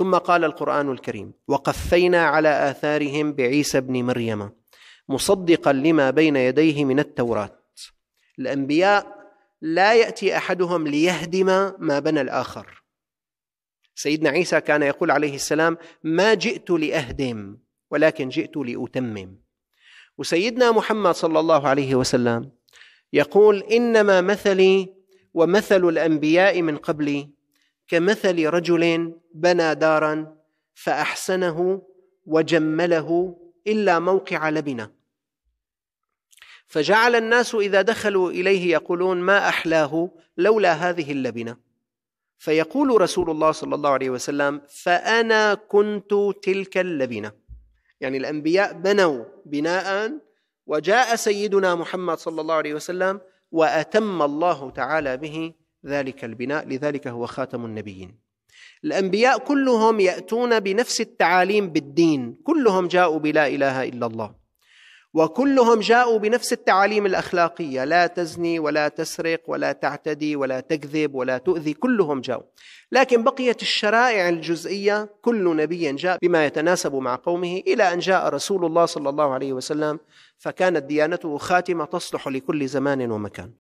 ثم قال القرآن الكريم: وقفينا على آثارهم بعيسى بن مريم مصدقا لما بين يديه من التوراة. الأنبياء لا يأتي أحدهم ليهدم ما بنى الآخر. سيدنا عيسى كان يقول عليه السلام: ما جئت لأهدم ولكن جئت لأتمم. وسيدنا محمد صلى الله عليه وسلم يقول: إنما مثلي ومثل الأنبياء من قبلي كمثل رجل بنى دارا فأحسنه وجمله إلا موقع لبنه فجعل الناس إذا دخلوا إليه يقولون ما أحلاه لولا هذه اللبنة فيقول رسول الله صلى الله عليه وسلم فأنا كنت تلك اللبنة يعني الأنبياء بنوا بناء وجاء سيدنا محمد صلى الله عليه وسلم وأتم الله تعالى به ذلك البناء لذلك هو خاتم النبيين الانبياء كلهم ياتون بنفس التعاليم بالدين كلهم جاءوا بلا اله الا الله وكلهم جاءوا بنفس التعاليم الاخلاقيه لا تزني ولا تسرق ولا تعتدي ولا تكذب ولا تؤذي كلهم جاءوا لكن بقيت الشرائع الجزئيه كل نبي جاء بما يتناسب مع قومه الى ان جاء رسول الله صلى الله عليه وسلم فكانت ديانته خاتمه تصلح لكل زمان ومكان